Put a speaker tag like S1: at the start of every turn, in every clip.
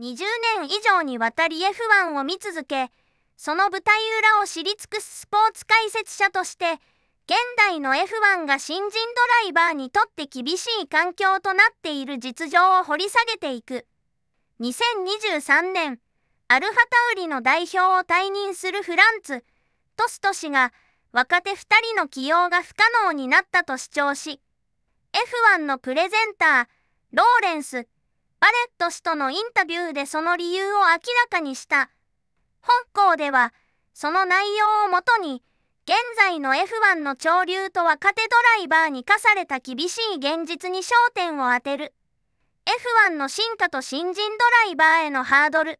S1: 20年以上にわたり F1 を見続け、その舞台裏を知り尽くすスポーツ解説者として、現代の F1 が新人ドライバーにとって厳しい環境となっている実情を掘り下げていく。2023年、アルファタウリの代表を退任するフランツ、トスト氏が、若手2人の起用が不可能になったと主張し、F1 のプレゼンター、ローレンス、バレット氏とのインタビューでその理由を明らかにした。本校では、その内容をもとに、現在の F1 の潮流と若手ドライバーに課された厳しい現実に焦点を当てる。F1 の進化と新人ドライバーへのハードル。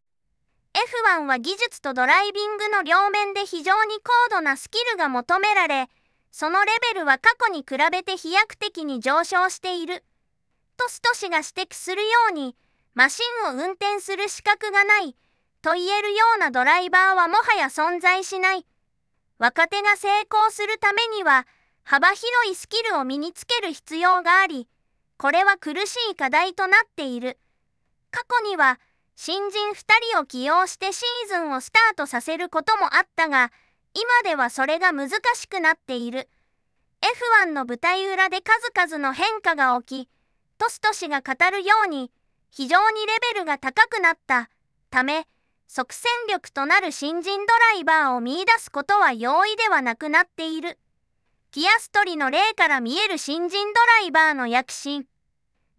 S1: F1 は技術とドライビングの両面で非常に高度なスキルが求められ、そのレベルは過去に比べて飛躍的に上昇している。トストしが指摘するように、マシンを運転する資格がない、と言えるようなドライバーはもはや存在しない。若手が成功するためには、幅広いスキルを身につける必要があり、これは苦しい課題となっている。過去には、新人2人を起用してシーズンをスタートさせることもあったが、今ではそれが難しくなっている。F1 の舞台裏で数々の変化が起き、トスと氏が語るように非常にレベルが高くなったため即戦力となる新人ドライバーを見いだすことは容易ではなくなっているキアストリの例から見える新人ドライバーの躍進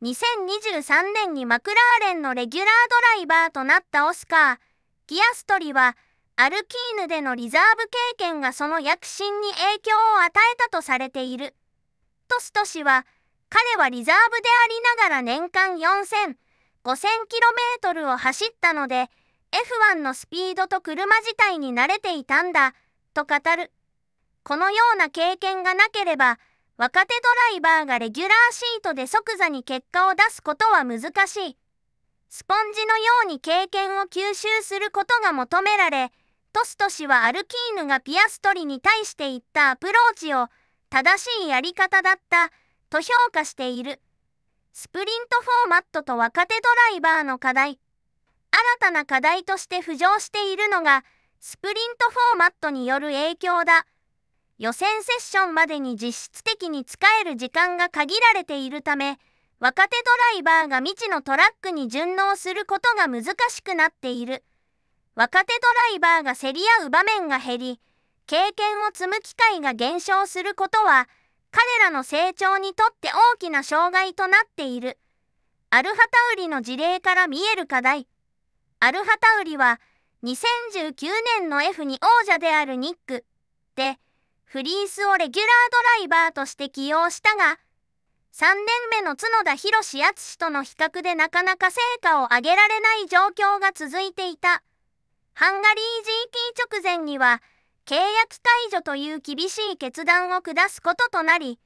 S1: 2023年にマクラーレンのレギュラードライバーとなったオスカーキアストリはアルキーヌでのリザーブ経験がその躍進に影響を与えたとされている。トスト氏は彼はリザーブでありながら年間4000、5000km を走ったので、F1 のスピードと車自体に慣れていたんだ、と語る。このような経験がなければ、若手ドライバーがレギュラーシートで即座に結果を出すことは難しい。スポンジのように経験を吸収することが求められ、トスト氏はアルキーヌがピアストリに対して言ったアプローチを、正しいやり方だった。と評価している。スプリントフォーマットと若手ドライバーの課題。新たな課題として浮上しているのが、スプリントフォーマットによる影響だ。予選セッションまでに実質的に使える時間が限られているため、若手ドライバーが未知のトラックに順応することが難しくなっている。若手ドライバーが競り合う場面が減り、経験を積む機会が減少することは、彼らの成長にとって大きな障害となっている。アルハタウリの事例から見える課題。アルハタウリは2019年の f に王者であるニックでフリースをレギュラードライバーとして起用したが3年目の角田博史敦との比較でなかなか成果を上げられない状況が続いていた。ハンガリー g t 直前には契約解除という厳しい決断を下すこととなり、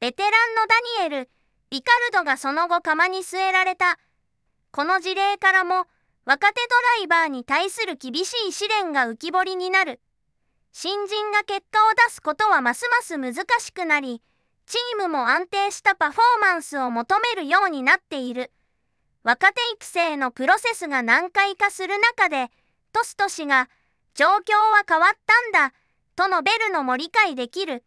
S1: ベテランのダニエル、リカルドがその後釜に据えられた。この事例からも、若手ドライバーに対する厳しい試練が浮き彫りになる。新人が結果を出すことはますます難しくなり、チームも安定したパフォーマンスを求めるようになっている。若手育成のプロセスが難解化する中で、トスト氏が、状況は変わったんだ、とのベルのも理解できる。